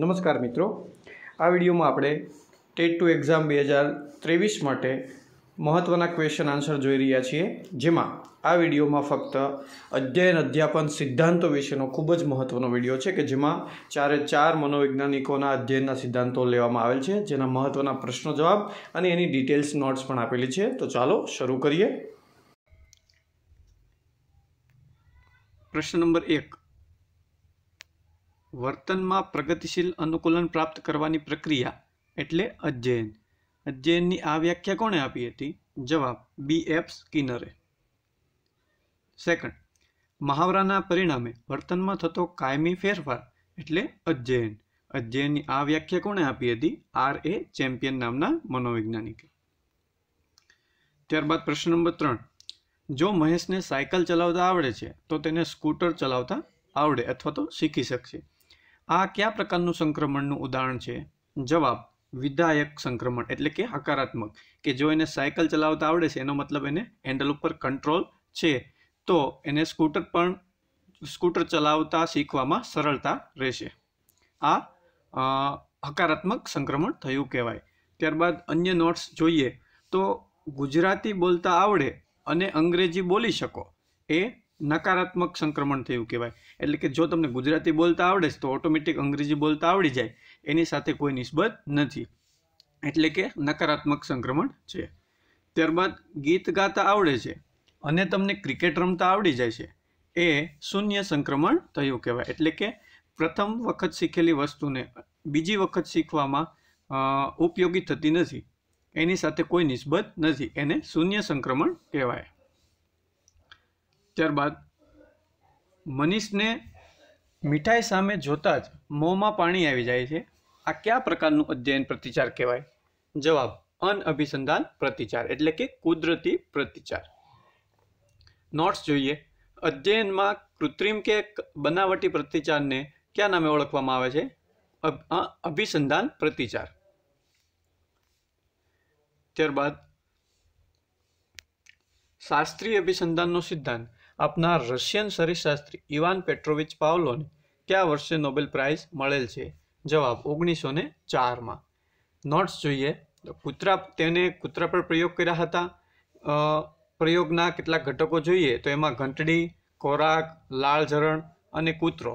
નમસ્કાર મિત્રો આ વિડીયોમાં આપણે ટેટ ટુ એક્ઝામ બે હજાર ત્રેવીસ માટે મહત્ત્વના ક્વેશ્ચન આન્સર જોઈ રહ્યા છીએ જેમાં આ વિડીયોમાં ફક્ત અધ્યયન અધ્યાપન સિદ્ધાંતો વિશેનો ખૂબ જ મહત્ત્વનો વિડીયો છે કે જેમાં ચારે ચાર મનોવૈજ્ઞાનિકોના અધ્યયનના સિદ્ધાંતો લેવામાં આવેલ છે જેના મહત્ત્વના પ્રશ્નો જવાબ અને એની ડિટેલ્સ નોટ્સ પણ આપેલી છે તો ચાલો શરૂ કરીએ પ્રશ્ન નંબર એક વર્તનમાં પ્રગતિશીલ અનુકૂલન પ્રાપ્ત કરવાની પ્રક્રિયા એટલે અધ્યયન અધ્યયનની આ વ્યાખ્યા કોણે આપી હતી જવાબ બી એફ સ્કિનરે સેકન્ડ મહાવરાના પરિણામે વર્તનમાં થતો કાયમી ફેરફાર એટલે અધ્યયન અધ્યયનની આ વ્યાખ્યા કોણે આપી હતી આર એ ચેમ્પિયન નામના મનોવૈજ્ઞાનિકે ત્યારબાદ પ્રશ્ન નંબર ત્રણ જો મહેશને સાયકલ ચલાવતા આવડે છે તો તેને સ્કૂટર ચલાવતા આવડે અથવા તો શીખી શકશે આ કયા પ્રકારનું સંક્રમણનું ઉદાહરણ છે જવાબ વિધાયક સંક્રમણ એટલે કે હકારાત્મક કે જો એને સાયકલ ચલાવતા આવડે છે એનો મતલબ એને હેન્ડલ ઉપર કંટ્રોલ છે તો એને સ્કૂટર પણ સ્કૂટર ચલાવતા શીખવામાં સરળતા રહેશે આ હકારાત્મક સંક્રમણ થયું કહેવાય ત્યારબાદ અન્ય નોટ્સ જોઈએ તો ગુજરાતી બોલતા આવડે અને અંગ્રેજી બોલી શકો એ નકારાત્મક સંક્રમણ થયું કહેવાય એટલે કે જો તમને ગુજરાતી બોલતા આવડે તો ઓટોમેટિક અંગ્રેજી બોલતા આવડી જાય એની સાથે કોઈ નિસ્બત નથી એટલે કે નકારાત્મક સંક્રમણ છે ત્યારબાદ ગીત ગાતા આવડે છે અને તમને ક્રિકેટ રમતા આવડી જાય છે એ શૂન્ય સંક્રમણ થયું કહેવાય એટલે કે પ્રથમ વખત શીખેલી વસ્તુને બીજી વખત શીખવામાં ઉપયોગી થતી નથી એની સાથે કોઈ નિસ્બત નથી એને શૂન્ય સંક્રમણ કહેવાય ત્યારબાદ મનીષને મીઠાઈ સામે જોતા જ મોંમાં પાણી આવી જાય છે આ કયા પ્રકારનું અધ્યયન પ્રતિચાર કહેવાય જવાબ અનઅભિસંધાન પ્રતિચાર એટલે કે કુદરતી પ્રતિચાર નોટ્સ જોઈએ અધ્યયનમાં કૃત્રિમ કે બનાવટી પ્રતિચારને કયા નામે ઓળખવામાં આવે છે અભિસંધાન પ્રતિચાર ત્યારબાદ શાસ્ત્રીય અભિસંધાનનો સિદ્ધાંત આપનાર રશિયન શરીરશાસ્ત્રી ઇવાન પેટ્રોવિચ પાવલોને કયા વર્ષે નોબેલ પ્રાઇઝ મળેલ છે જવાબ ઓગણીસો ને ચારમાં નોટ્સ જોઈએ કૂતરા તેને કૂતરા પર પ્રયોગ કર્યા હતા પ્રયોગના કેટલાક ઘટકો જોઈએ તો એમાં ઘંટડી ખોરાક લાળ ઝરણ અને કૂતરો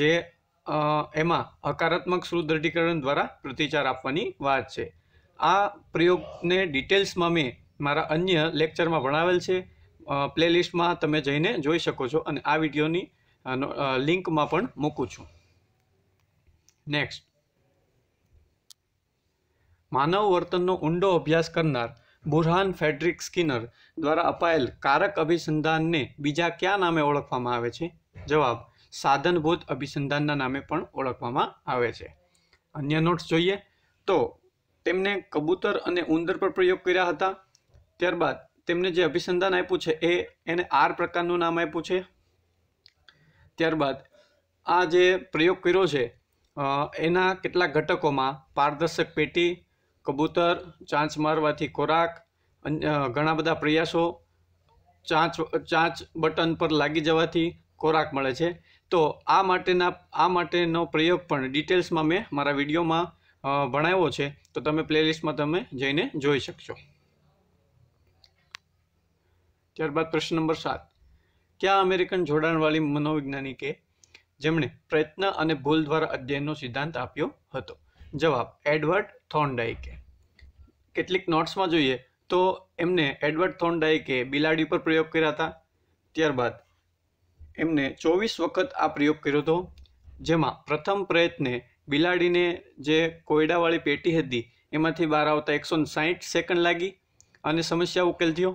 જે એમાં હકારાત્મક સુદૃઢીકરણ દ્વારા પ્રતિચાર આપવાની વાત છે આ પ્રયોગને ડિટેલ્સમાં મેં મારા અન્ય લેક્ચરમાં ભણાવેલ છે પ્લેલિસ્ટમાં તમે જઈને જોઈ શકો છો અને આ વિડીયોની લિંકમાં પણ મૂકું છું નેક્સ્ટ માનવ વર્તનનો ઊંડો અભ્યાસ કરનાર બુરહાન ફેડરિક સ્કિનર દ્વારા અપાયેલ કારક અભિસંધાનને બીજા કયા નામે ઓળખવામાં આવે છે જવાબ સાધનભૂત અભિસંધાનના નામે પણ ઓળખવામાં આવે છે અન્ય નોટ્સ જોઈએ તો તેમણે કબૂતર અને ઉંદર પર પ્રયોગ કર્યા હતા ત્યારબાદ તેમને જે અભિસંધાન આપ્યું છે એ એને આર પ્રકારનું નામ આપ્યું છે ત્યારબાદ આ જે પ્રયોગ કર્યો છે એના કેટલાક ઘટકોમાં પારદર્શક પેટી કબૂતર ચાંચ મારવાથી ખોરાક ઘણા બધા પ્રયાસો ચાંચ ચાંચ બટન પર લાગી જવાથી ખોરાક મળે છે તો આ માટેના આ માટેનો પ્રયોગ પણ ડિટેલ્સમાં મેં મારા વિડીયોમાં ભણાવ્યો છે તો તમે પ્લેલિસ્ટમાં તમે જઈને જોઈ શકશો ત્યારબાદ પ્રશ્ન નંબર સાત ક્યાં અમેરિકન જોડાણવાળી મનોવૈજ્ઞાનિકે જેમણે પ્રયત્ન અને ભૂલ દ્વારા અધ્યયનનો સિદ્ધાંત આપ્યો હતો જવાબ એડવર્ડ થોર્નડાઇકે કેટલીક નોટ્સમાં જોઈએ તો એમને એડવર્ડ થોર્નડાઇકે બિલાડી પર પ્રયોગ કર્યા હતા ત્યારબાદ એમને ચોવીસ વખત આ પ્રયોગ કર્યો હતો જેમાં પ્રથમ પ્રયત્ને બિલાડીને જે કોયડાવાળી પેટી હતી એમાંથી બહાર આવતા એકસો સાહીઠ સેકન્ડ લાગી અને સમસ્યા ઉકેલ થયો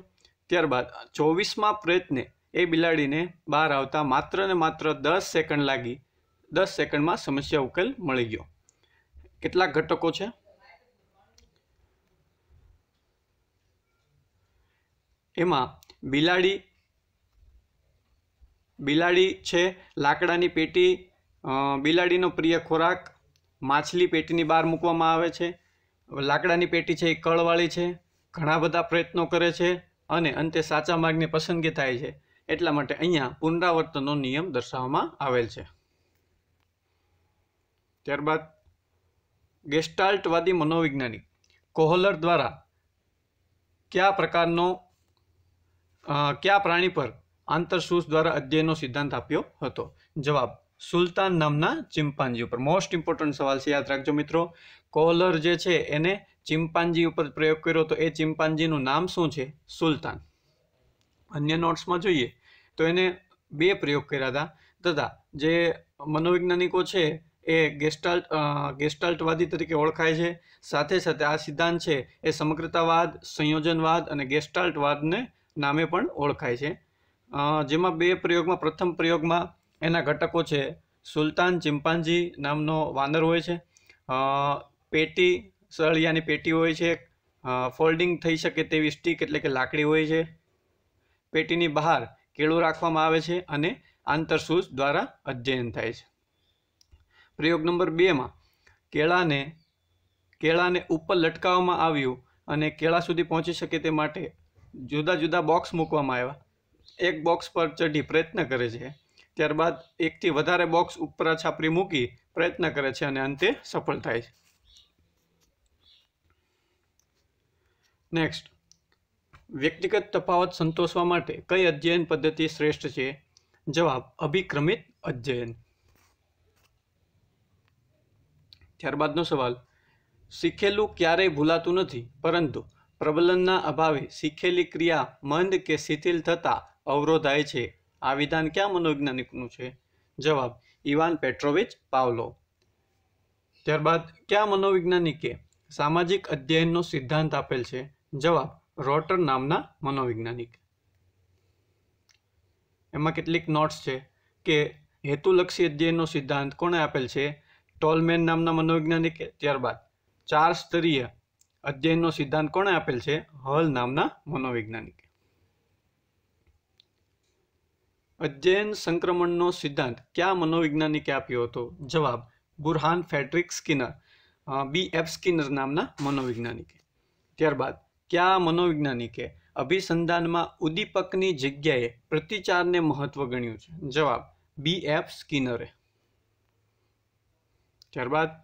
ત્યારબાદ ચોવીસમાં પ્રયત્ને એ બિલાડીને બહાર આવતા માત્ર ને માત્ર દસ સેકન્ડ લાગી દસ સેકન્ડમાં સમસ્યા ઉકેલ મળી ગયો કેટલા ઘટકો છે એમાં બિલાડી બિલાડી છે લાકડાની પેટી બિલાડીનો પ્રિય ખોરાક માછલી પેટીની બહાર મૂકવામાં આવે છે લાકડાની પેટી છે એ કળવાળી છે ઘણા બધા પ્રયત્નો કરે છે અને અંતે સાચા માર્ગની પસંદગી થાય છે એટલા માટે અહીંયા પુનરાવર્તનનો નિયમ દર્શાવવામાં આવેલ છે ત્યારબાદ ગેસ્ટાલ્ટવાદી મનોવૈજ્ઞાનિક કોહલર દ્વારા કયા પ્રકારનો કયા પ્રાણી પર આંતરસૂસ દ્વારા અધ્યયનનો સિદ્ધાંત આપ્યો હતો જવાબ સુલતાન નામના ચિમ્પાન્જી ઉપર મોસ્ટ ઇમ્પોર્ટન્ટ સવાલ છે યાદ રાખજો મિત્રો કોહલર જે છે એને ચિમ્પાન્જી ઉપર પ્રયોગ કર્યો તો એ ચિમ્પાન્જીનું નામ શું છે સુલતાન અન્ય નોટ્સમાં જોઈએ તો એને બે પ્રયોગ કર્યા હતા તથા જે મનોવૈજ્ઞાનિકો છે એ ગેસ્ટાલ્ટ ગેસ્ટાલ્ટવાદી તરીકે ઓળખાય છે સાથે સાથે આ સિદ્ધાંત છે એ સમગ્રતાવાદ સંયોજનવાદ અને ગેસ્ટાલ્ટવાદને નામે પણ ઓળખાય છે જેમાં બે પ્રયોગમાં પ્રથમ પ્રયોગમાં એના ઘટકો છે સુલતાન ચિમ્પાન્જી નામનો વાનર હોય છે પેટી સળિયાની પેટી હોય છે ફોલ્ડિંગ થઈ શકે તેવી સ્ટીક એટલે કે લાકડી હોય છે પેટીની બહાર કેળું રાખવામાં આવે છે અને આંતરસૂઝ દ્વારા અધ્યયન થાય છે પ્રયોગ નંબર બેમાં કેળાને કેળાને ઉપર લટકાવવામાં આવ્યું અને કેળા સુધી પહોંચી શકે તે માટે જુદા જુદા બોક્સ મૂકવામાં આવ્યા એક બોક્સ પર ચઢી પ્રયત્ન કરે છે ત્યારબાદ એકથી વધારે બોક્સ ઉપર છાપરી મૂકી પ્રયત્ન કરે છે અને અંતે સફળ થાય છે નેક્સ્ટ વ્યક્તિગત તફાવત સંતોષવા માટે કઈ અધ્યયન પદ્ધતિ શ્રેષ્ઠ છે જવાબ અભિક્રમિત અધ્યયન ત્યારબાદનો સવાલ શીખેલું ક્યારેય ભૂલાતું નથી પરંતુ પ્રબલનના અભાવે શીખેલી ક્રિયા મંદ કે શિથિલ થતાં અવરોધાય છે આ વિધાન ક્યાં મનોવૈજ્ઞાનિકનું છે જવાબ ઇવાન પેટ્રોવિચ પાવલો ત્યારબાદ ક્યાં મનોવૈજ્ઞાનિકે સામાજિક અધ્યયનનો સિદ્ધાંત આપેલ છે જવાબ રોટર નામના મનોવૈજ્ઞાનિક એમાં કેટલીક નોટ્સ છે કે હેતુલક્ષી અધ્યયનનો સિદ્ધાંત કોણે આપેલ છે ટોલમેન નામના મનોવૈજ્ઞાનિકે ત્યારબાદ ચાર સ્તરીય અધ્યયનનો સિદ્ધાંત કોણે આપેલ છે હલ નામના મનોવૈજ્ઞાનિકે અધ્યયન સંક્રમણનો સિદ્ધાંત કયા મનોવૈજ્ઞાનિકે આપ્યો હતો જવાબ Burrhus Frederic Skinner B F Skinner નામના મનોવૈજ્ઞાનિકે ત્યારબાદ કયા મનોવૈજ્ઞાનિકે અભિસંધાનમાં ઉદ્દીપકની જગ્યાએ પ્રતિચારને મહત્વ ગણ્યું છે જવાબ બી એફ સ્કિનરે ત્યારબાદ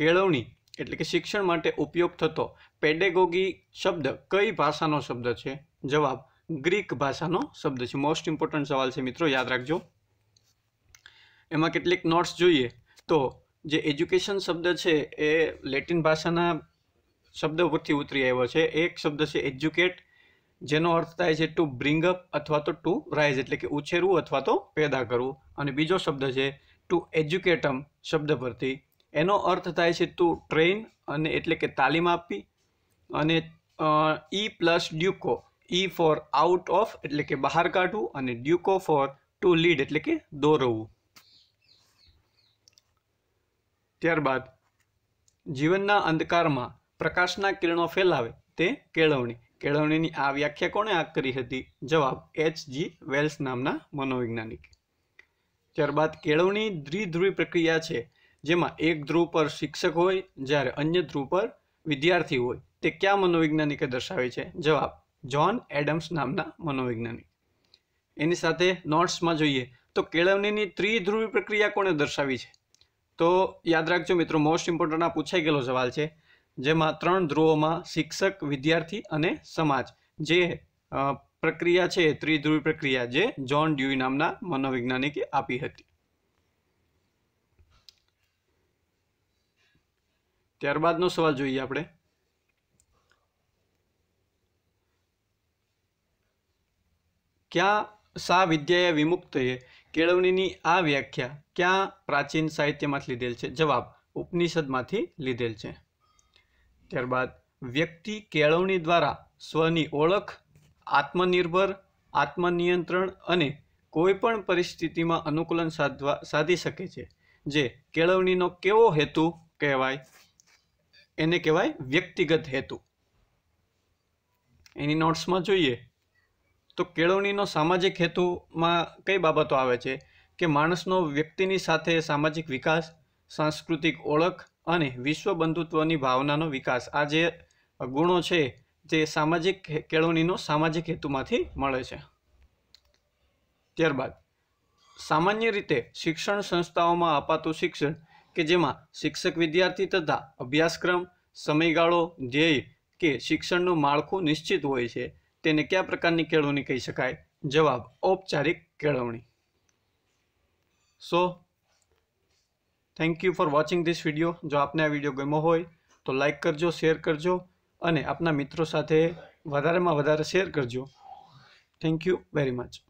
કેળવણી એટલે કે શિક્ષણ માટે ઉપયોગ થતો પેડેગોગી શબ્દ કઈ ભાષાનો શબ્દ છે જવાબ ગ્રીક ભાષાનો શબ્દ છે મોસ્ટ ઇમ્પોર્ટન્ટ સવાલ છે મિત્રો યાદ રાખજો એમાં કેટલીક નોટ્સ જોઈએ તો જે એજ્યુકેશન શબ્દ છે એ લેટિન ભાષાના શબ્દ પરથી ઉતરી આવ્યો છે એક શબ્દ છે એજ્યુકેટ જેનો અર્થ થાય છે ટુ બ્રિંગ અપ અથવા તો ટુ રાઇઝ એટલે કે ઉછેરવું અથવા તો પેદા કરવું અને બીજો શબ્દ છે ટુ એજ્યુકેટમ શબ્દ પરથી એનો અર્થ થાય છે ટુ ટ્રેન અને એટલે કે તાલીમ આપવી અને E plus duco E for out of એટલે કે બહાર કાઢવું અને ડ્યુકો ફોર ટુ લીડ એટલે કે દોરવું ત્યારબાદ જીવનના અંધકારમાં પ્રકાશના કિરણો ફેલાવે તે કેળવણી કેળવણીની આ વ્યાખ્યા કોણે આ કરી હતી જવાબ એચ જી વેલ્સ નામના મનોવૈજ્ઞાનિક ત્યારબાદ કેળવણી દ્વિધ્રુવી પ્રક્રિયા છે જેમાં એક ધ્રુવ પર શિક્ષક હોય જ્યારે અન્ય ધ્રુવ પર વિદ્યાર્થી હોય તે કયા મનોવૈજ્ઞાનિકે દર્શાવે છે જવાબ જ્હોન એડમ્સ નામના મનોવૈજ્ઞાનિક એની સાથે નોટ્સમાં જોઈએ તો કેળવણીની ત્રિધ્રુવી પ્રક્રિયા કોણે દર્શાવી છે તો યાદ રાખજો મિત્રો મોસ્ટ ઇમ્પોર્ટન્ટ આ પૂછાઈ ગયેલો સવાલ છે જેમાં ત્રણ ધ્રુવોમાં શિક્ષક વિદ્યાર્થી અને સમાજ જે પ્રક્રિયા છે ત્રિધ્રુવી પ્રક્રિયા જે જોન ડ્યુઈ નામના મનોવૈજ્ઞાનિકે આપી હતી ત્યારબાદનો સવાલ જોઈએ આપણે ક્યાં સા વિદ્યાએ વિમુક્તએ કેળવણીની આ વ્યાખ્યા ક્યાં પ્રાચીન સાહિત્યમાંથી લીધેલ છે જવાબ ઉપનિષદમાંથી લીધેલ છે ત્યારબાદ વ્યક્તિ કેળવણી દ્વારા સ્વની ઓળખ આત્મનિર્ભર આત્મનિયંત્રણ અને કોઈપણ પરિસ્થિતિમાં અનુકૂલન સાધવા સાધી શકે છે જે કેળવણીનો કેવો હેતુ કહેવાય એને કહેવાય વ્યક્તિગત હેતુ એની નોટ્સમાં જોઈએ તો કેળવણીનો સામાજિક હેતુમાં કઈ બાબતો આવે છે કે માણસનો વ્યક્તિની સાથે સામાજિક વિકાસ સાંસ્કૃતિક ઓળખ અને વિશ્વ બંધુત્વની ભાવનાનો વિકાસ આ જે ગુણો છે તે સામાજિક કેળવણીનો સામાજિક હેતુમાંથી મળે છે ત્યારબાદ સામાન્ય રીતે શિક્ષણ સંસ્થાઓમાં અપાતું શિક્ષણ કે જેમાં શિક્ષક વિદ્યાર્થી તથા અભ્યાસક્રમ સમયગાળો ધ્યેય કે શિક્ષણનું માળખું નિશ્ચિત હોય છે તેને કયા પ્રકારની કેળવણી કહી શકાય જવાબ ઔપચારિક કેળવણી so thank you for watching this video જો આપને આ વિડીયો ગમ્યો હોય તો લાઇક કરજો શેર કરજો અને આપના મિત્રો સાથે વધારેમાં વધારે શેર કરજો થેન્ક યુ વેરી મચ